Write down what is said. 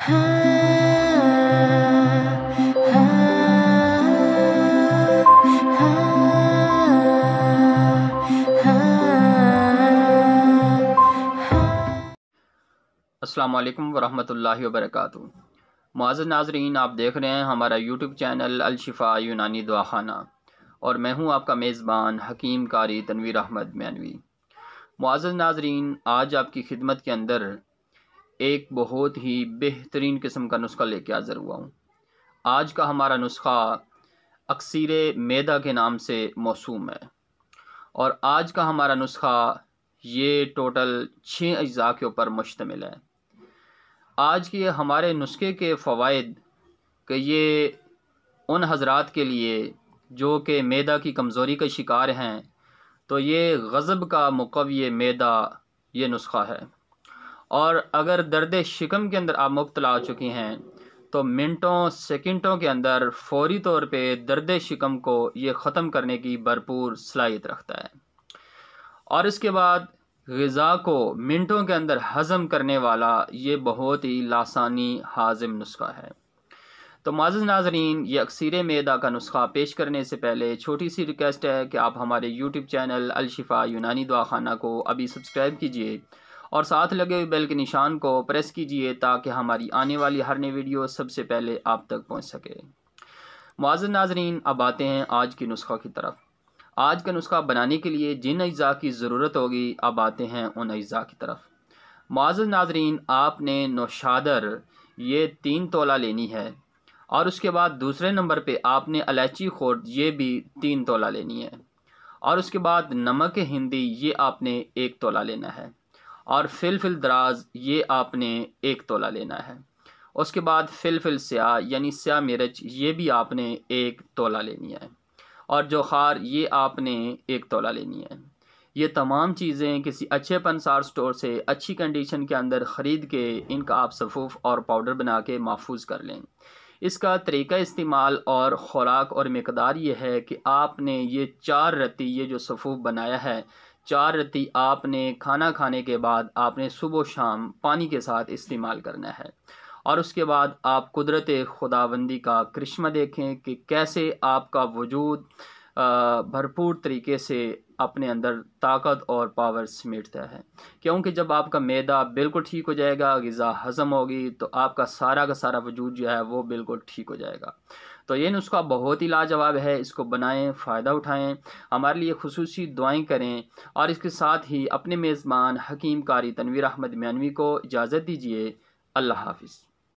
अल्लाम वरहमल वरक मुआज़ नाजरीन आप देख रहे हैं हमारा यूट्यूब चैनल अलशिफ़ा यूनानी दवाखाना और मैं हूं आपका मेज़बान हकीम कारी तनवीर अहमद मैनवी मुआज़ नाजरीन आज आपकी खिदमत के अंदर एक बहुत ही बेहतरीन किस्म का नुस्खा लेके हाज़िर हुआ हूँ आज का हमारा नुस्खा अक्सर मैदा के नाम से मौसम है और आज का हमारा नुस्खा ये टोटल छः अज्जा के ऊपर मुश्तमिल है आज के हमारे नुस्खे के फ़वाद कि ये उन हजरात के लिए जो कि मैदा की कमज़ोरी का शिकार हैं तो ये गज़ब का मुकव मैदा ये नुस्खा है और अगर दर्द शिकम के अंदर आप मुबतला हो चुकी हैं तो मिनटों सेकंडों के अंदर फौरी तौर पे दर्द शिकम को ये ख़त्म करने की भरपूर सलाहियत रखता है और इसके बाद गज़ा को मिनटों के अंदर हज़म करने वाला ये बहुत ही लासानी हाजम नुस्खा है तो माज नाजरीन ये अक्सर मैदा का नुस्खा पेश करने से पहले छोटी सी रिक्वेस्ट है कि आप हमारे यूट्यूब चैनल अलशिफ़ा यूनानी दवाखाना को अभी सब्सक्राइब कीजिए और साथ लगे हुए बेल के निशान को प्रेस कीजिए ताकि हमारी आने वाली हर नई वीडियो सबसे पहले आप तक पहुँच सके मुआज़ नाजरीन अब आते हैं आज के नुस्खों की तरफ आज का नुस्खा बनाने के लिए जिन अज्जा की ज़रूरत होगी अब आते हैं उन अज्जा की तरफ मुआज़ नाजरीन आपने नौशादर ये तीन तोला लेनी है और उसके बाद दूसरे नंबर पे आपने इलायची खोर्द ये भी तीन तोला लेनी है और उसके बाद नमक हिंदी ये आपने एक तोला लेना है और फिल फिल दराज ये आपने एक तोला लेना है उसके बाद फिल फिल स्या यानी स्या मिर्च ये भी आपने एक तोला लेनी है और जो खार ये आपने एक तोला लेनी है ये तमाम चीज़ें किसी अच्छे पनसार स्टोर से अच्छी कंडीशन के अंदर ख़रीद के इनका आप सफ़ूफ़ और पाउडर बना के महफूज कर लें इसका तरीका इस्तेमाल और ख़ुराक और मकदार ये है कि आपने ये चार रत्ती ये जो सफ़ूफ़ बनाया है चार रत्ती आपने खाना खाने के बाद आपने सुबह शाम पानी के साथ इस्तेमाल करना है और उसके बाद आप कुदरत खुदाबंदी का करिश्मा देखें कि कैसे आपका वजूद भरपूर तरीके से अपने अंदर ताकत और पावर समेटता है क्योंकि जब आपका मैदा बिल्कुल ठीक हो जाएगा गज़ा हज़म होगी तो आपका सारा का सारा वजूद जो है वो बिल्कुल ठीक हो जाएगा तो ये नुस्खा बहुत ही लाजवाब है इसको बनाएं फ़ायदा उठाएं हमारे लिए खसूस दुआएं करें और इसके साथ ही अपने मेज़बान हकीम कारी तनवीर अहमद मानवी को इजाज़त दीजिए अल्लाह हाफिज़